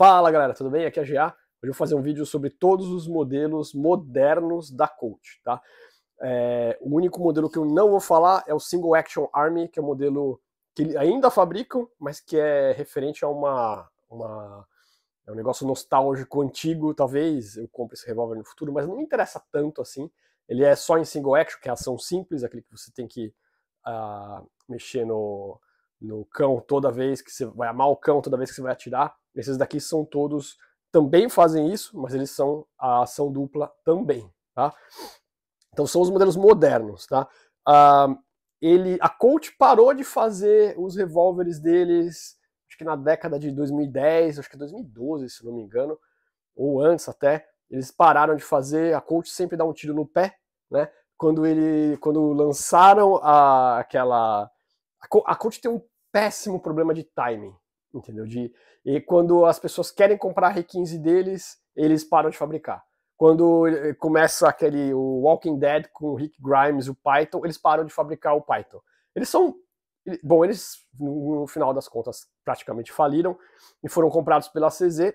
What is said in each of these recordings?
Fala galera, tudo bem? Aqui é a GA. Hoje eu vou fazer um vídeo sobre todos os modelos modernos da Colt, tá? É, o único modelo que eu não vou falar é o Single Action Army, que é o um modelo que ainda fabricam, mas que é referente a uma, uma é um negócio nostálgico, antigo, talvez eu compre esse revólver no futuro, mas não me interessa tanto assim. Ele é só em single action, que é ação simples, aquele que você tem que uh, mexer no, no cão toda vez que você vai amar o cão toda vez que você vai atirar. Esses daqui são todos, também fazem isso, mas eles são a ação dupla também, tá? Então são os modelos modernos, tá? Ah, ele, a Colt parou de fazer os revólveres deles, acho que na década de 2010, acho que 2012, se não me engano, ou antes até, eles pararam de fazer, a Colt sempre dá um tiro no pé, né? Quando ele, quando lançaram a, aquela, a, a Colt tem um péssimo problema de timing, entendeu? De, e quando as pessoas querem comprar R15 deles, eles param de fabricar. Quando eh, começa aquele o Walking Dead com o Rick Grimes, o Python, eles param de fabricar o Python. Eles são bom, eles no final das contas praticamente faliram e foram comprados pela CZ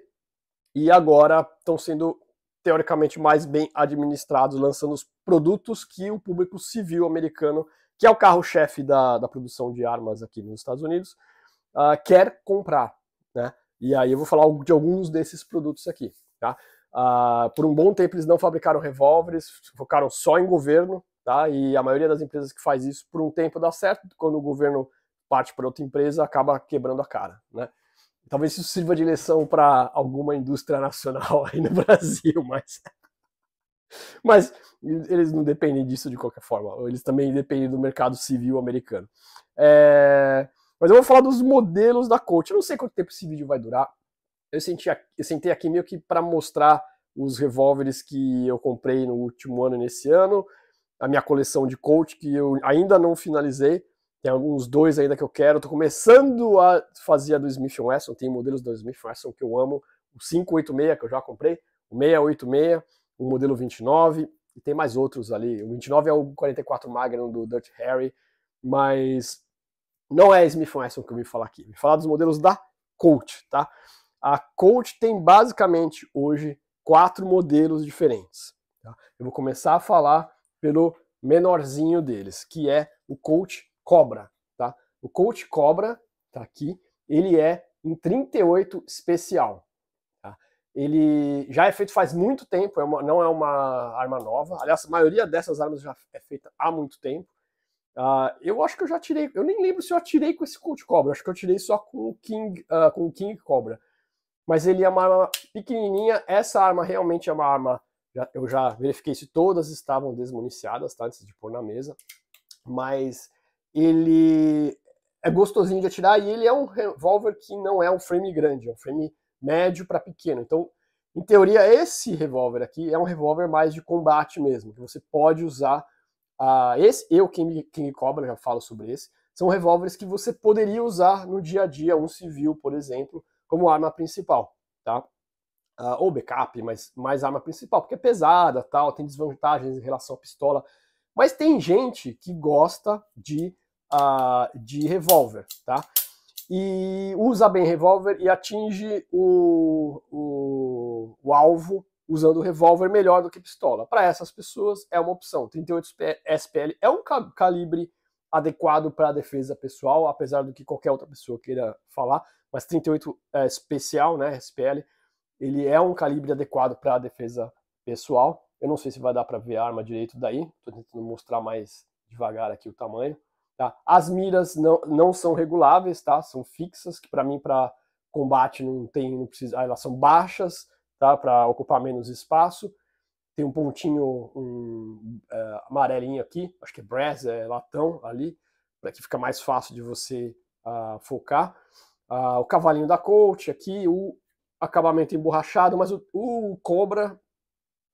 e agora estão sendo teoricamente mais bem administrados, lançando os produtos que o público civil americano, que é o carro-chefe da, da produção de armas aqui nos Estados Unidos, uh, quer comprar, né? E aí eu vou falar de alguns desses produtos aqui, tá? Uh, por um bom tempo eles não fabricaram revólveres, focaram só em governo, tá? E a maioria das empresas que faz isso por um tempo dá certo, quando o governo parte para outra empresa acaba quebrando a cara, né? Talvez isso sirva de lição para alguma indústria nacional aí no Brasil, mas mas eles não dependem disso de qualquer forma. Eles também dependem do mercado civil americano. É... Mas eu vou falar dos modelos da coach. Eu não sei quanto tempo esse vídeo vai durar. Eu, senti, eu sentei aqui meio que para mostrar os revólveres que eu comprei no último ano e nesse ano, a minha coleção de coach que eu ainda não finalizei. Tem alguns dois ainda que eu quero. Estou começando a fazer a do Smith Wesson. Tem modelos do Smith Wesson que eu amo. O 586 que eu já comprei, o 686, o modelo 29 e tem mais outros ali. O 29 é o 44 Magnum do Dutch Harry, mas não é Smith Wesson que eu vim falar aqui, eu vim falar dos modelos da Colt, tá? A Colt tem basicamente hoje quatro modelos diferentes. Tá? Eu vou começar a falar pelo menorzinho deles, que é o Colt Cobra, tá? O Colt Cobra, tá aqui, ele é um 38 especial, tá? ele já é feito faz muito tempo, é uma, não é uma arma nova. Aliás, a maioria dessas armas já é feita há muito tempo. Uh, eu acho que eu já tirei, eu nem lembro se eu atirei com esse Colt Cobra, acho que eu tirei só com o King, uh, com o King Cobra. Mas ele é uma arma pequenininha, essa arma realmente é uma arma, eu já verifiquei se todas estavam desmuniciadas, tá, antes de pôr na mesa. Mas ele é gostosinho de atirar e ele é um revólver que não é um frame grande, é um frame médio para pequeno. Então, em teoria, esse revólver aqui é um revólver mais de combate mesmo, que você pode usar ah, esse e o King, Cobra, já falo sobre esse, são revólveres que você poderia usar no dia a dia, um civil, por exemplo, como arma principal, tá? Ah, ou backup, mas mais arma principal, porque é pesada, tal, tem desvantagens em relação à pistola. Mas tem gente que gosta de, ah, de revólver, tá? E usa bem revólver e atinge o, o, o alvo usando revólver melhor do que pistola. Para essas pessoas é uma opção. 38 SPL é um calibre adequado para a defesa pessoal, apesar do que qualquer outra pessoa queira falar, mas 38 é, especial, né, SPL, ele é um calibre adequado para a defesa pessoal. Eu não sei se vai dar para ver a arma direito daí, estou tentando mostrar mais devagar aqui o tamanho. Tá? As miras não, não são reguláveis, tá? são fixas, que para mim, para combate, não tem, não precisa, elas são baixas, tá? para ocupar menos espaço. Tem um pontinho um, é, amarelinho aqui, acho que é brass, é latão ali, para que fica mais fácil de você uh, focar. Uh, o cavalinho da coach aqui, o acabamento emborrachado, mas o, o cobra,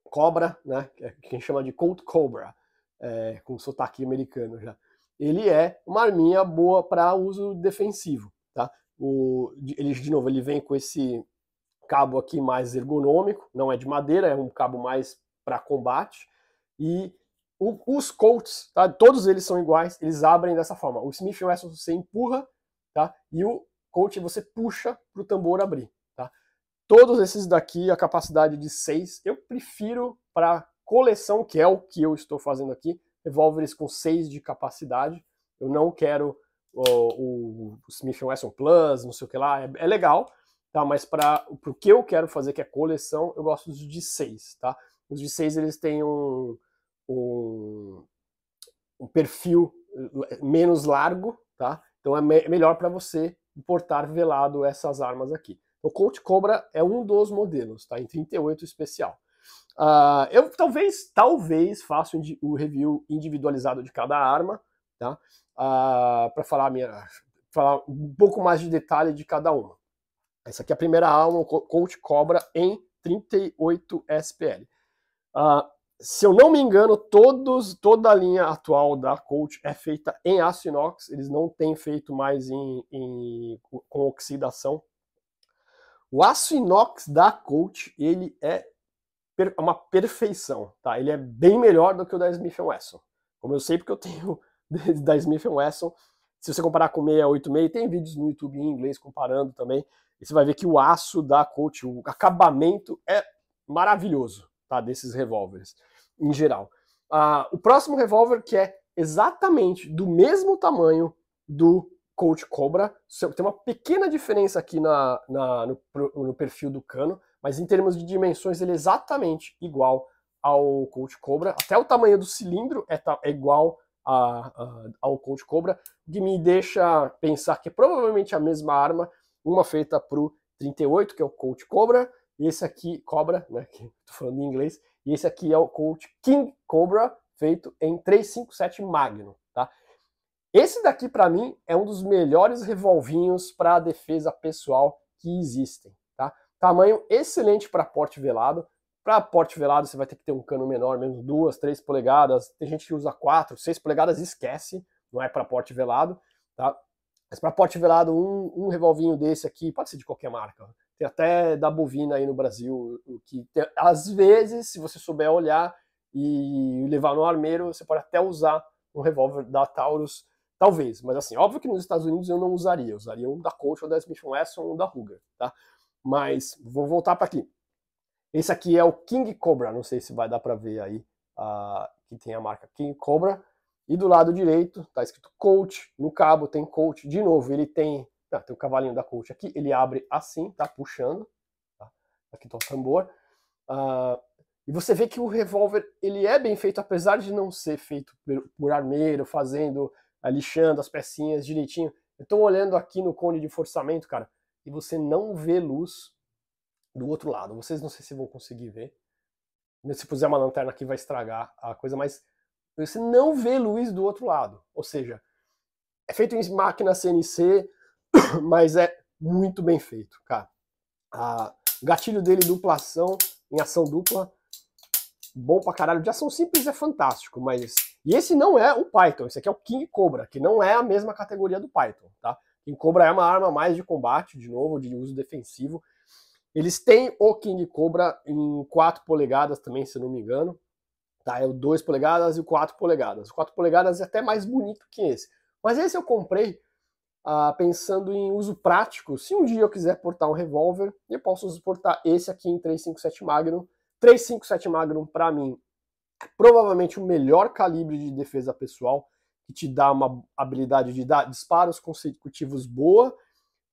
cobra, né, que é chama de Colt Cobra, é, com sotaque americano já, ele é uma arminha boa para uso defensivo, tá? O, ele, de novo, ele vem com esse cabo aqui mais ergonômico, não é de madeira, é um cabo mais para combate. E o, os Colts, tá? todos eles são iguais, eles abrem dessa forma. O Smith Wesson você empurra, tá? e o Colt você puxa para o tambor abrir. Tá? Todos esses daqui, a capacidade de 6, eu prefiro para coleção, que é o que eu estou fazendo aqui, revólveres com 6 de capacidade. Eu não quero o, o, Smith Wesson Plus, não sei o que lá, é, é legal, tá? Mas para o que eu quero fazer, que é coleção, eu gosto dos de 6, tá? Os de 6, eles têm um, um, um, perfil eh, menos largo, tá? Então é me é melhor para você portar velado essas armas aqui. O então, Colt Cobra é um dos modelos, tá? Em 38 especial. Uh, eu talvez, talvez faça o review individualizado de cada arma, tá? Uh, ah, para falar minha, falar um pouco mais de detalhe de cada uma. Essa aqui é a primeira alma, o Colt cobra em 38 SPL. Uh, se eu não me engano, todos, toda a linha atual da Colt é feita em aço inox, eles não têm feito mais em, em com oxidação. O aço inox da Colt, ele é per, é uma perfeição, tá? Ele é bem melhor do que o da Smith Wesson. Como eu sei porque eu tenho da Smith Wesson, se você comparar com 686, tem vídeos no YouTube em inglês comparando também. E você vai ver que o aço da Colt, o acabamento é maravilhoso, tá? Desses revólveres, em geral. Ah, o próximo revólver que é exatamente do mesmo tamanho do Colt Cobra, tem uma pequena diferença aqui na, na no, no perfil do cano, mas em termos de dimensões ele é exatamente igual ao Colt Cobra. Até o tamanho do cilindro é, é igual a, a, ao Colt Cobra, o que me deixa pensar que é provavelmente a mesma arma, uma feita para o 38, que é o Coach Cobra, e esse aqui, Cobra, né? Que falando em inglês, e esse aqui é o Coach King Cobra, feito em 357 Magnum, tá? Esse daqui, para mim, é um dos melhores revolvinhos para defesa pessoal que existem, tá? Tamanho excelente para porte velado. Para porte velado, você vai ter que ter um cano menor, menos duas, três polegadas. Tem gente que usa quatro, seis polegadas, esquece, não é para porte velado, tá? Mas para porte velado, um, um revolvinho desse aqui, pode ser de qualquer marca, tem até da bovina aí no Brasil, que tem, às vezes, se você souber olhar e levar no armeiro, você pode até usar um revólver da Taurus, talvez. Mas assim, óbvio que nos Estados Unidos eu não usaria, eu usaria um da Colt ou da Smith Wesson ou um da Ruger, tá? Mas vou voltar para aqui. Esse aqui é o King Cobra, não sei se vai dar para ver aí, uh, que tem a marca King Cobra. E do lado direito está escrito coach, no cabo tem coach, de novo, ele tem, ah, tem o cavalinho da coach aqui, ele abre assim, tá puxando, tá? aqui está o tambor. Uh, e você vê que o revólver, ele é bem feito, apesar de não ser feito por armeiro, fazendo, lixando as pecinhas direitinho. Eu estou olhando aqui no cone de forçamento, cara, e você não vê luz do outro lado. Vocês não sei se vão conseguir ver. Se puser uma lanterna aqui vai estragar a coisa, mas você não vê luz do outro lado. Ou seja, é feito em máquina CNC, mas é muito bem feito, cara. Ah, gatilho dele duplação, em ação dupla, bom pra caralho. De ação simples é fantástico, mas... E esse não é o Python, esse aqui é o King Cobra, que não é a mesma categoria do Python, tá? King Cobra é uma arma mais de combate, de novo, de uso defensivo. Eles têm o King Cobra em 4 polegadas também, se não me engano. Tá, é o 2 polegadas e o 4 polegadas. O 4 polegadas é até mais bonito que esse. Mas esse eu comprei ah, pensando em uso prático. Se um dia eu quiser portar um revólver, eu posso portar esse aqui em 357 Magnum. 357 Magnum, para mim, é provavelmente o melhor calibre de defesa pessoal, que te dá uma habilidade de dar disparos consecutivos boa,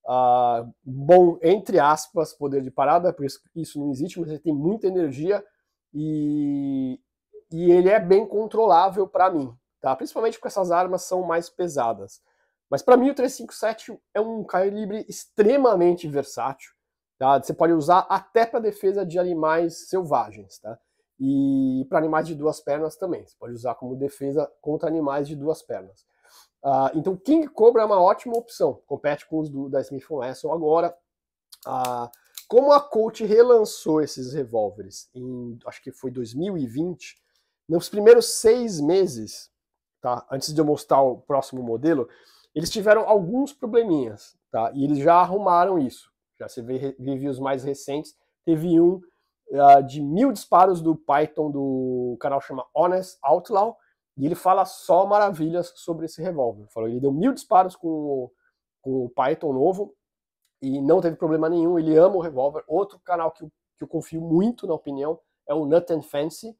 ah, bom, entre aspas, poder de parada, por isso, isso não existe, mas ele tem muita energia e e ele é bem controlável para mim, tá? Principalmente porque essas armas são mais pesadas. Mas para mim o 357 é um calibre extremamente versátil, tá? Você pode usar até para defesa de animais selvagens, tá? E para animais de duas pernas também. Você pode usar como defesa contra animais de duas pernas. Uh, então King Cobra é uma ótima opção. Compete com os do, da Smith Wesson agora. Uh, como a Colt relançou esses revólveres em, acho que foi 2020, nos primeiros seis meses, tá? Antes de eu mostrar o próximo modelo, eles tiveram alguns probleminhas, tá? E eles já arrumaram isso. Já você vê os mais recentes. Teve um uh, de mil disparos do Python do canal chama Honest Outlaw, e ele fala só maravilhas sobre esse revólver. Falou, ele deu mil disparos com o, com o Python novo e não teve problema nenhum. Ele ama o revólver. Outro canal que, que eu confio muito na opinião é o Nut and Fancy,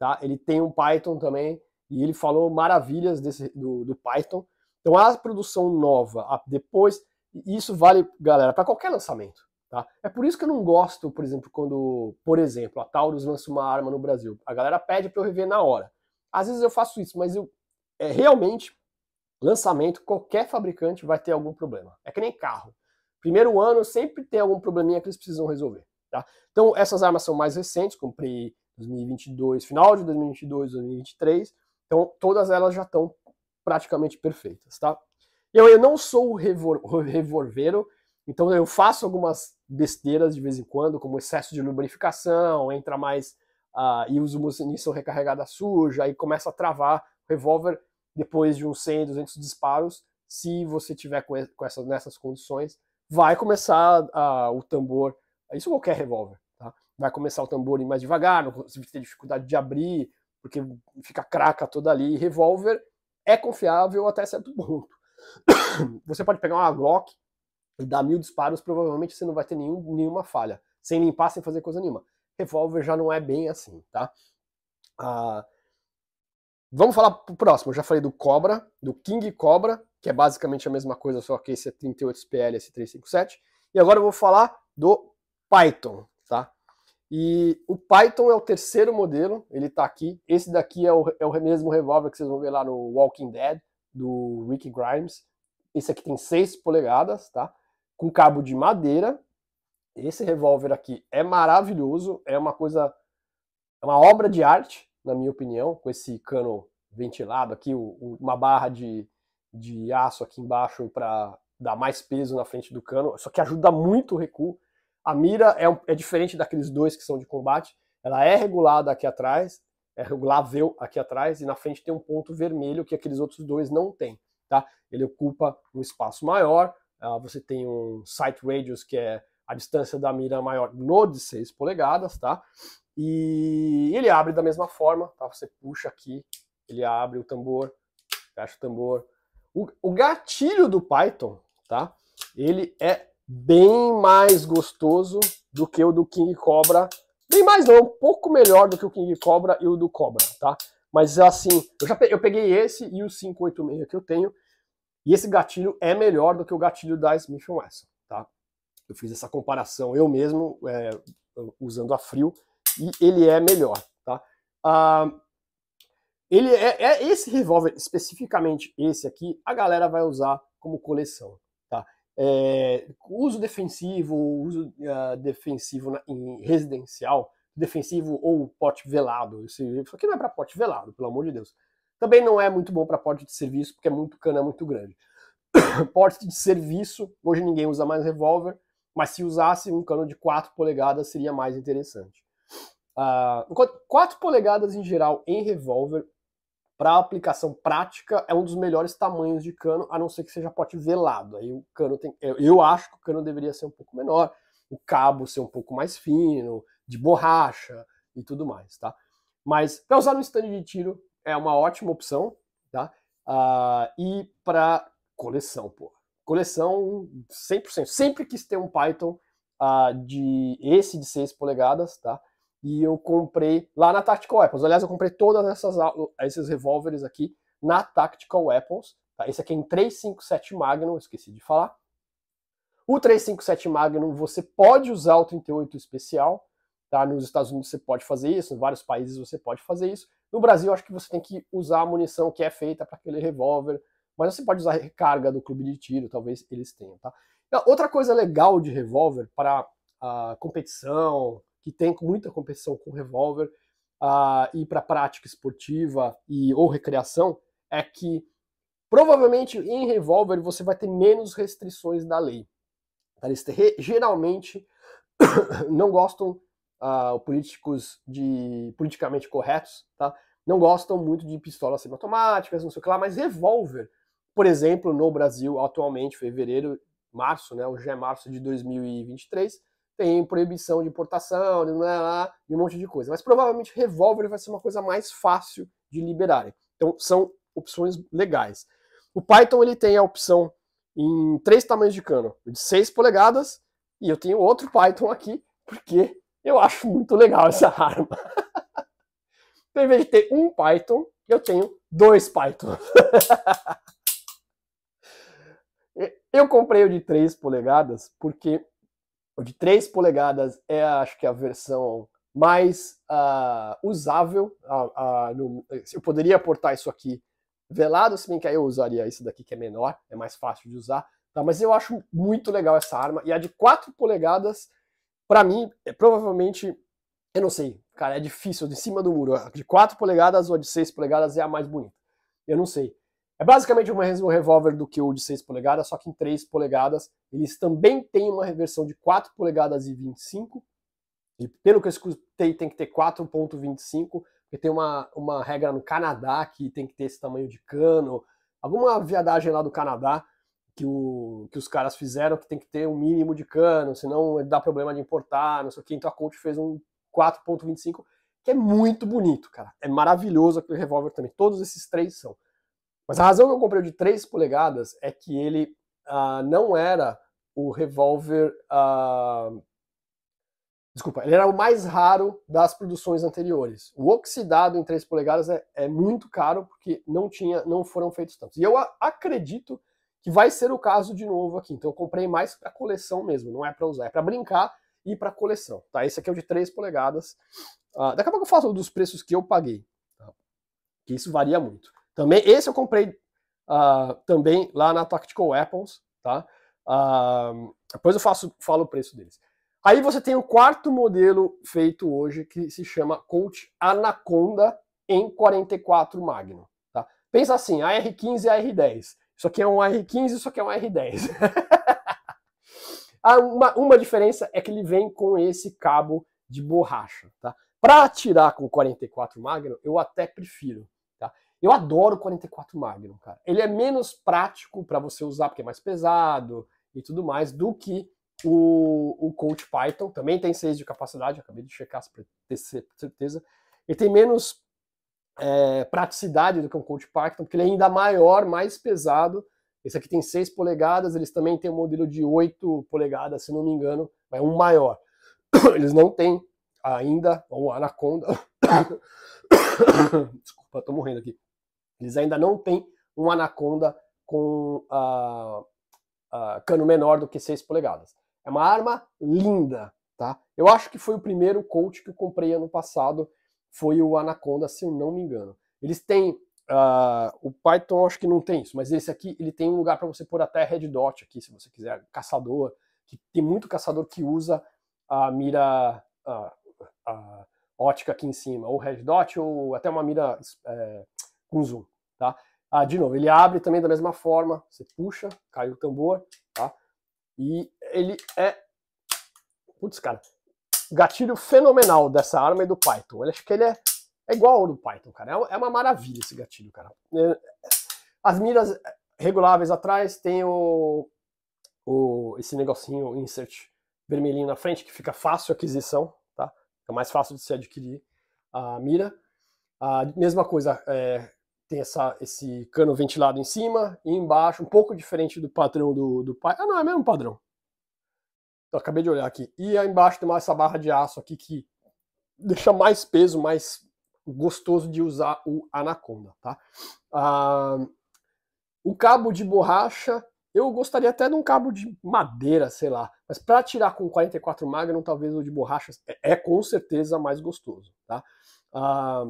Tá? Ele tem um Python também e ele falou maravilhas desse, do, do Python. Então a produção nova, a, depois, isso vale, galera, para qualquer lançamento. Tá? É por isso que eu não gosto, por exemplo, quando, por exemplo, a Taurus lança uma arma no Brasil. A galera pede para eu rever na hora. Às vezes eu faço isso, mas eu é, realmente lançamento, qualquer fabricante vai ter algum problema. É que nem carro. Primeiro ano sempre tem algum probleminha que eles precisam resolver. Tá? Então essas armas são mais recentes, comprei 2022, final de 2022, 2023. Então, todas elas já estão praticamente perfeitas, tá? Eu, eu não sou revol revolveiro, então eu faço algumas besteiras de vez em quando, como excesso de lubrificação, entra mais uh, e uso munição recarregada suja, aí começa a travar o revólver depois de uns 100, 200 disparos. Se você tiver com, essas, nessas condições, vai começar uh, o tambor, isso qualquer revólver, vai começar o tambor mais devagar, não vai ter dificuldade de abrir, porque fica craca toda ali. Revólver é confiável até certo ponto. Você pode pegar uma Glock e dar mil disparos, provavelmente você não vai ter nenhum, nenhuma falha, sem limpar, sem fazer coisa nenhuma. Revólver já não é bem assim, tá? Ah, vamos falar pro próximo. Eu já falei do Cobra, do King Cobra, que é basicamente a mesma coisa, só que esse é 38 SPL, esse 357. E agora eu vou falar do Python, tá? E o Python é o terceiro modelo, ele está aqui. Esse daqui é o, é o mesmo revólver que vocês vão ver lá no Walking Dead, do Rick Grimes. Esse aqui tem 6 polegadas, tá? Com cabo de madeira. Esse revólver aqui é maravilhoso, é uma coisa, é uma obra de arte, na minha opinião, com esse cano ventilado aqui, uma barra de, de aço aqui embaixo para dar mais peso na frente do cano, só que ajuda muito o recuo. A mira é, um, é diferente daqueles dois que são de combate, ela é regulada aqui atrás, é regulável aqui atrás, e na frente tem um ponto vermelho que aqueles outros dois não têm. Tá? Ele ocupa um espaço maior, uh, você tem um sight radius, que é a distância da mira maior no de 6 polegadas, tá? E ele abre da mesma forma, tá? Você puxa aqui, ele abre o tambor, fecha o tambor. O, o gatilho do Python, tá? Ele é bem mais gostoso do que o do King Cobra. Bem mais não, um pouco melhor do que o King Cobra e o do Cobra, tá? Mas assim, eu já peguei, eu peguei esse e o 586 que eu tenho, e esse gatilho é melhor do que o gatilho da Smith Wesson, tá? Eu fiz essa comparação eu mesmo, é, usando a frio, e ele é melhor, tá? Ah, ele é, é esse revólver, especificamente esse aqui, a galera vai usar como coleção, é, uso defensivo, uso uh, defensivo na, em residencial, defensivo ou pote velado. Isso aqui não é para pote velado, pelo amor de Deus. Também não é muito bom para pote de serviço, porque é muito cana muito grande. pote de serviço, hoje ninguém usa mais revólver, mas se usasse um cano de 4 polegadas seria mais interessante. Uh, ah, 4 polegadas em geral em revólver para aplicação prática, é um dos melhores tamanhos de cano, a não ser que seja pote velado. Aí o cano tem. Eu, eu acho que o cano deveria ser um pouco menor, o cabo ser um pouco mais fino, de borracha e tudo mais, tá? Mas para usar no stand de tiro é uma ótima opção, tá? Uh, e para coleção, pô. Coleção 100%. Sempre quis ter um Python uh, de esse de 6 polegadas, tá? E eu comprei lá na Tactical Weapons. Aliás, eu comprei todas essas esses revólveres aqui na Tactical Weapons. Tá? Esse aqui é em 357 Magnum, esqueci de falar. O 357 Magnum você pode usar o 38 especial, tá? Nos Estados Unidos você pode fazer isso, em vários países você pode fazer isso. No Brasil acho que você tem que usar a munição que é feita para aquele revólver, mas você pode usar recarga do clube de tiro, talvez eles tenham, tá? Outra coisa legal de revólver para a ah, competição, que tem muita competição com revólver, uh, e para prática esportiva e ou recreação, é que provavelmente em revólver você vai ter menos restrições da lei. geralmente não gostam, uh, políticos de politicamente corretos, tá? não gostam muito de pistolas semiautomáticas, não sei o que lá, mas revólver, por exemplo, no Brasil, atualmente, fevereiro, março, né, hoje é março de 2023, tem proibição de importação, de, lá, de um monte de coisa. Mas provavelmente revólver vai ser uma coisa mais fácil de liberar. Então são opções legais. O Python ele tem a opção em três tamanhos de cano, de 6 polegadas, e eu tenho outro Python aqui, porque eu acho muito legal essa arma. então, em vez de ter um Python, eu tenho dois Python. eu comprei o de 3 polegadas porque o de 3 polegadas é, acho que, a versão mais uh, usável. no, eu poderia portar isso aqui velado, se bem que aí eu usaria isso daqui que é menor, é mais fácil de usar. Tá? Mas eu acho muito legal essa arma. E a de 4 polegadas, para mim, é provavelmente, eu não sei, cara, é difícil, de cima do muro. A de 4 polegadas ou a de 6 polegadas é a mais bonita. Eu não sei. É basicamente um revólver do que o de 6 polegadas, só que em 3 polegadas. Eles também têm uma reversão de 4 polegadas e 25. E pelo que eu escutei, tem que ter 4.25, porque tem uma, uma regra no Canadá que tem que ter esse tamanho de cano. Alguma viadagem lá do Canadá que, o, que os caras fizeram que tem que ter um mínimo de cano, senão dá problema de importar, não sei o que. Então a Colt fez um 4.25, que é muito bonito, cara. É maravilhoso aquele revólver também. Todos esses três são. Mas a razão que eu comprei o de 3 polegadas é que ele uh, não era o revólver. Uh, ah, desculpa, ele era o mais raro das produções anteriores. O oxidado em 3 polegadas é, é muito caro porque não tinha, não foram feitos tantos. E eu acredito que vai ser o caso de novo aqui. Então eu comprei mais para coleção mesmo, não é para usar, é para brincar e para coleção, tá? Esse aqui é o de 3 polegadas. Uh, daqui a pouco eu falo dos preços que eu paguei, tá? que isso varia muito. Também, esse eu comprei uh, também lá na Tactical Apples, tá? Uh, depois eu faço, falo o preço deles. Aí você tem o quarto modelo feito hoje, que se chama Colt Anaconda em 44 Magnum. Tá? Pensa assim, a R15 e a R10. Isso aqui é um R15, isso aqui é um R10. Ah, uma, uma diferença é que ele vem com esse cabo de borracha. Tá? Para atirar com 44 Magnum, eu até prefiro. Eu adoro o 44 Magnum, cara. Ele é menos prático para você usar porque é mais pesado e tudo mais do que o, o Colt Python. Também tem 6 de capacidade, acabei de checar para ter certeza. Ele tem menos é, praticidade do que um Colt Python, porque ele é ainda maior, mais pesado. Esse aqui tem 6 polegadas, eles também têm um modelo de 8 polegadas, se não me engano, mas é um maior. Eles não têm ainda o Anaconda. Desculpa, tô morrendo aqui. Eles ainda não têm um Anaconda com uh, uh, cano menor do que 6 polegadas. É uma arma linda, tá? Eu acho que foi o primeiro Colt que eu comprei ano passado, foi o Anaconda, se eu não me engano. Eles têm Uh, o Python acho que não tem isso, mas esse aqui ele tem um lugar para você pôr até red dot aqui, se você quiser, caçador, que tem muito caçador que usa a mira a, a ótica aqui em cima, ou red dot, ou até uma mira é, com zoom. Tá? Ah, de novo, ele abre também da mesma forma, você puxa, cai o tambor, tá? E ele é, putz, cara, gatilho fenomenal dessa arma e do Python. Eu acho que ele é, é igual ao do Python, cara. É, é uma maravilha esse gatilho, cara. É, as miras reguláveis atrás, tem o, o esse negocinho insert vermelhinho na frente, que fica fácil a aquisição, tá? É mais fácil de se adquirir a mira. A mesma coisa, é, tem essa, esse cano ventilado em cima e embaixo, um pouco diferente do padrão do, do pai. Ah, não, é mesmo padrão. Então, eu acabei de olhar aqui. E aí embaixo tem mais essa barra de aço aqui que deixa mais peso, mais gostoso de usar o Anaconda, tá? Ah, o cabo de borracha, eu gostaria até de um cabo de madeira, sei lá, mas para tirar com 44 Magnum, talvez o de borracha é, é com certeza mais gostoso, tá? Ah,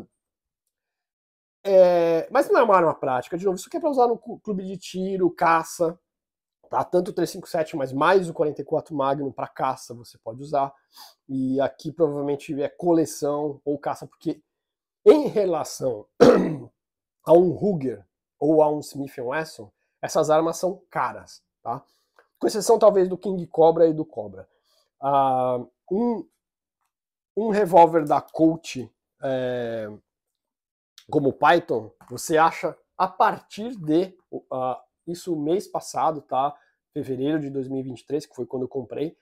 é, mas não é uma arma prática, de novo, isso aqui é para usar no clube de tiro, caça, tá? Tanto o 357, mas mais o 44 Magnum para caça você pode usar. E aqui provavelmente é coleção ou caça, porque em relação a um Ruger ou a um Smith Wesson, essas armas são caras, tá? Com exceção talvez do King Cobra e do Cobra. Uh, um, um revólver da Colt é, como Python, você acha a partir de uh, isso mês passado, tá? Fevereiro de 2023, que foi quando eu comprei,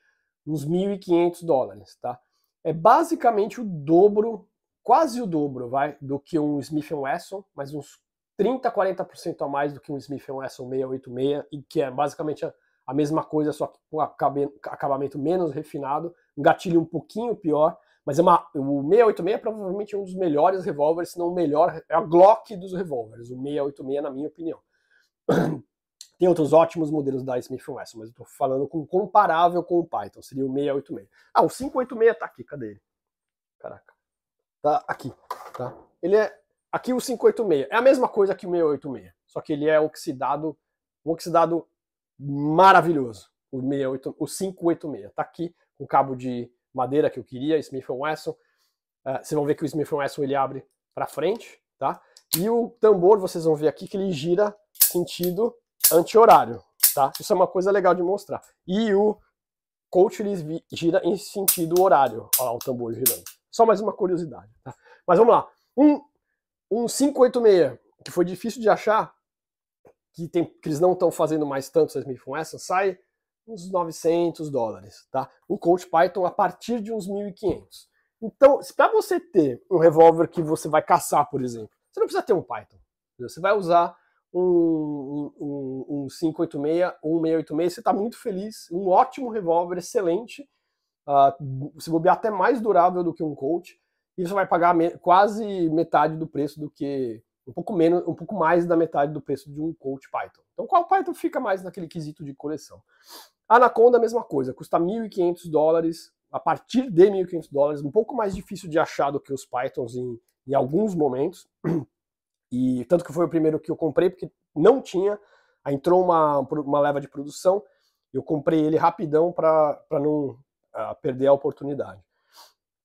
uns 1.500 dólares, tá? É basicamente o dobro, quase o dobro, vai, do que um Smith Wesson, mas uns 30, 40% a mais do que um Smith Wesson 686, e que é basicamente a, a mesma coisa, só que com acabamento menos refinado, um gatilho um pouquinho pior, mas é uma, o 686 é provavelmente um dos melhores revólveres, se não o melhor, é a Glock dos revólveres, o 686 na minha opinião. Tem outros ótimos modelos da Smith Wesson, mas eu tô falando com comparável com o Python, seria o 686. Ah, o 586 tá aqui, cadê ele? Caraca. Tá aqui, tá? Ele é aqui o 586, é a mesma coisa que o 686, só que ele é oxidado, um oxidado maravilhoso. O 68, o 586 tá aqui, com cabo de madeira que eu queria, Smith Wesson. Uh, vocês vão ver que o Smith Wesson ele abre para frente, tá? E o tambor, vocês vão ver aqui que ele gira sentido anti-horário, tá? Isso é uma coisa legal de mostrar. E o coach ele gira em sentido horário. Olha lá o tambor girando. Só mais uma curiosidade, tá? Mas vamos lá. Um, um 586, que foi difícil de achar, que, tem, que eles não estão fazendo mais tanto, vocês me Wesson, sai uns 900 dólares, tá? O Coach Python a partir de uns 1500. Então, se para você ter um revólver que você vai caçar, por exemplo, você não precisa ter um Python. Você vai usar um, um, um 586 ou um 686, você está muito feliz, um ótimo revólver, excelente, uh, se bobear até mais durável do que um Colt, e você vai pagar me quase metade do preço do que um pouco menos, um pouco mais da metade do preço de um Coach Python. Então, qual Python fica mais naquele quesito de coleção? Anaconda, a mesma coisa, custa 1.500 dólares, a partir de 1.500 dólares, um pouco mais difícil de achar do que os Pythons em, em alguns momentos. E tanto que foi o primeiro que eu comprei, porque não tinha, aí entrou uma, uma leva de produção, eu comprei ele rapidão para não uh, perder a oportunidade.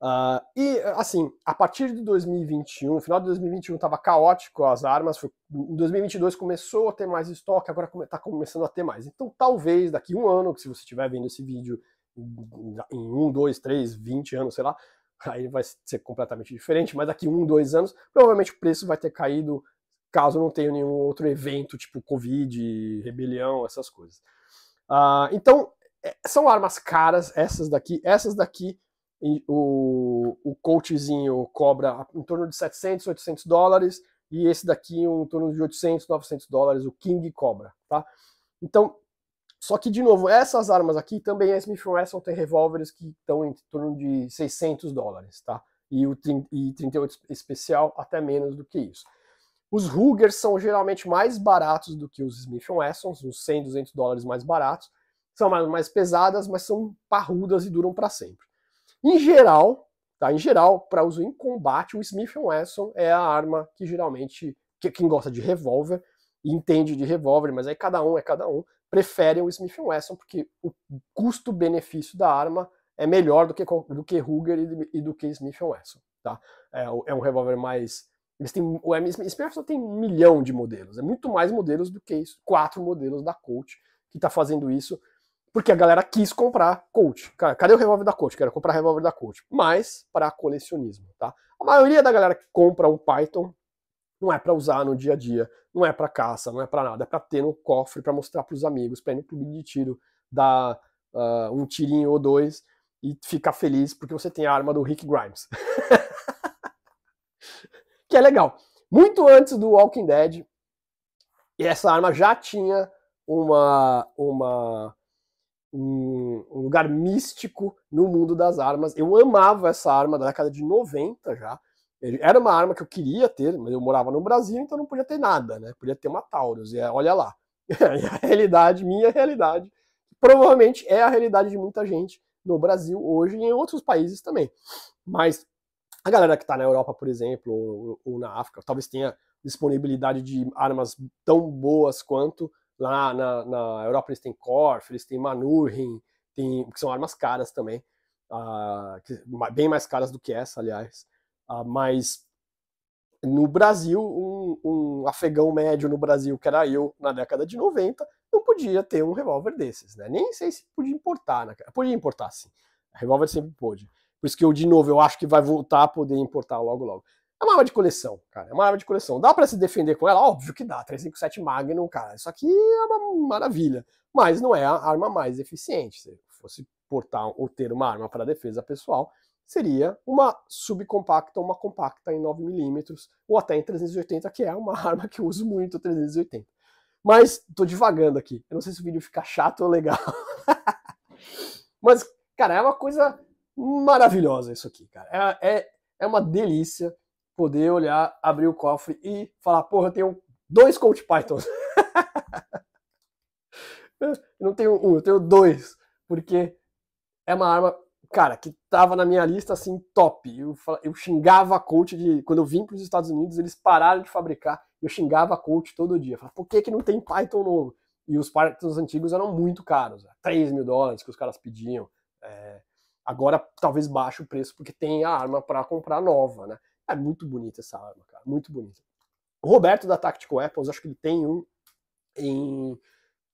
Uh, e, assim, a partir de 2021, final de 2021 estava caótico as armas, foi, em 2022 começou a ter mais estoque, agora está começando a ter mais. Então, talvez daqui um ano, que se você estiver vendo esse vídeo em um, dois, três, vinte anos, sei lá, aí vai ser completamente diferente, mas daqui um, dois anos, provavelmente o preço vai ter caído caso não tenha nenhum outro evento, tipo Covid, rebelião, essas coisas. Uh, então, é, são armas caras, essas daqui, essas daqui o, o coachzinho cobra em torno de 700, 800 dólares, e esse daqui em torno de 800, 900 dólares, o King cobra, tá? Então, só que, de novo, essas armas aqui também, a Smith Wesson tem revólveres que estão em torno de 600 dólares, tá? E o e 38 especial até menos do que isso. Os Rugers são geralmente mais baratos do que os Smith Wessons, uns 100, 200 dólares mais baratos. São mais pesadas, mas são parrudas e duram para sempre. Em geral, tá? em geral, para uso em combate, o Smith Wesson é a arma que geralmente quem gosta de revólver entende de revólver, mas aí cada um é cada um, prefere o Smith Wesson porque o custo-benefício da arma é melhor do que do que Ruger e, do que Smith Wesson, tá? É, é um revólver mais eles têm o Smith Wesson tem um milhão de modelos, é muito mais modelos do que isso, quatro modelos da Colt que está fazendo isso porque a galera quis comprar Colt. Cara, cadê o revólver da Colt? Quero comprar revólver da Colt. Mas para colecionismo, tá? A maioria da galera que compra um Python não é para usar no dia a dia, não é para caça, não é para nada, é para ter no cofre, para mostrar para os amigos, para ir no clube de tiro, dar uh, um tirinho ou dois e ficar feliz porque você tem a arma do Rick Grimes. que é legal. Muito antes do Walking Dead, essa arma já tinha uma uma um, um lugar místico no mundo das armas. Eu amava essa arma da década de 90 já. Era uma arma que eu queria ter, mas eu morava no Brasil, então não podia ter nada, né? Podia ter uma Taurus, e é, olha lá. a realidade, minha realidade, provavelmente é a realidade de muita gente no Brasil hoje e em outros países também. Mas a galera que está na Europa, por exemplo, ou, ou, na África, talvez tenha disponibilidade de armas tão boas quanto Lá na, na Europa eles têm Korf, eles têm Manurhin, tem, que são armas caras também, uh, que, bem mais caras do que essa, aliás. Uh, mas no Brasil, um, um, afegão médio no Brasil, que era eu, na década de 90, não podia ter um revólver desses, né? Nem sei se podia importar, né? Podia importar, sim. Revólver sempre pôde. Por isso que eu, de novo, eu acho que vai voltar a poder importar logo, logo. É uma arma de coleção, cara. É uma arma de coleção. Dá para se defender com ela? Óbvio que dá. 357 Magnum, cara. Isso aqui é uma maravilha. Mas não é a arma mais eficiente. Se fosse portar ou ter uma arma para defesa pessoal, seria uma subcompacta ou uma compacta em 9mm ou até em 380, que é uma arma que eu uso muito 380. Mas tô divagando aqui. Eu não sei se o vídeo fica chato ou legal. Mas, cara, é uma coisa maravilhosa isso aqui, cara. É, é, é uma delícia poder olhar, abrir o cofre e falar, porra, eu tenho dois Coach Pythons. eu não tenho um, eu tenho dois. Porque é uma arma, cara, que tava na minha lista assim, top. Eu, eu xingava a coach de. Quando eu vim para os Estados Unidos, eles pararam de fabricar. Eu xingava a coach todo dia. Falava, por que, que não tem Python novo? E os Pythons antigos eram muito caros, 3 né? mil dólares que os caras pediam. É, agora talvez baixe o preço, porque tem a arma para comprar nova, né? É muito bonita essa arma, cara. Muito bonita. O Roberto da Tactical Weapons, acho que ele tem um em.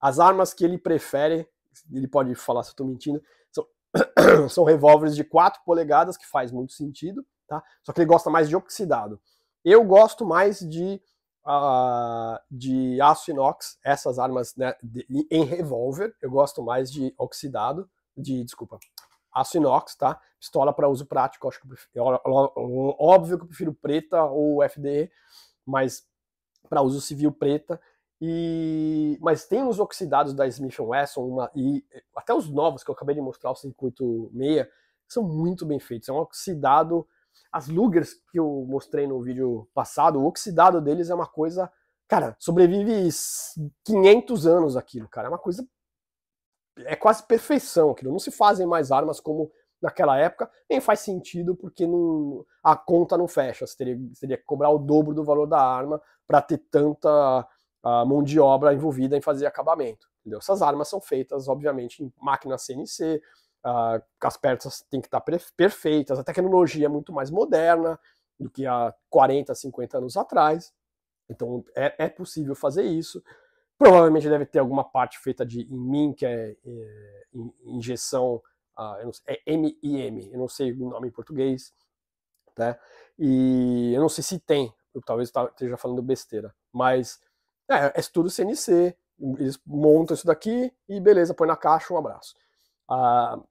As armas que ele prefere, ele pode falar se eu tô mentindo, são, são revólveres de 4 polegadas, que faz muito sentido, tá? Só que ele gosta mais de oxidado. Eu gosto mais de, uh, de aço inox, essas armas né, de, em revólver, eu gosto mais de oxidado, de, desculpa, aço inox, tá? Pistola para uso prático, acho que eu prefiro, óbvio que eu prefiro preta ou FDE, mas para uso civil preta. E mas tem os oxidados da Smith Wesson uma, e até os novos que eu acabei de mostrar o circuito 6, são muito bem feitos. É um oxidado as Lugers que eu mostrei no vídeo passado, o oxidado deles é uma coisa, cara, sobrevive 500 anos aquilo, cara, é uma coisa é quase perfeição aquilo. Não se fazem mais armas como naquela época, nem faz sentido porque não, a conta não fecha. Você teria, você teria que cobrar o dobro do valor da arma para ter tanta a mão de obra envolvida em fazer acabamento. Entendeu? Essas armas são feitas, obviamente, em máquina CNC, uh, ah, as peças têm que estar perfeitas, a tecnologia é muito mais moderna do que há 40, 50 anos atrás. Então é, é possível fazer isso. Provavelmente deve ter alguma parte feita de em mim, que é, é injeção, uh, sei, é MIM, eu não sei o nome em português, né? E eu não sei se tem, eu talvez esteja falando besteira, mas é, é tudo CNC, eles montam isso daqui e beleza, põe na caixa, um abraço. Uh,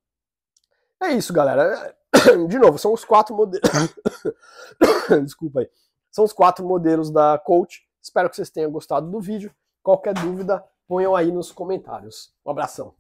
é isso, galera. De novo, são os quatro modelos. Desculpa aí. São os quatro modelos da Coach. Espero que vocês tenham gostado do vídeo. Qualquer dúvida, ponham aí nos comentários. Um abração.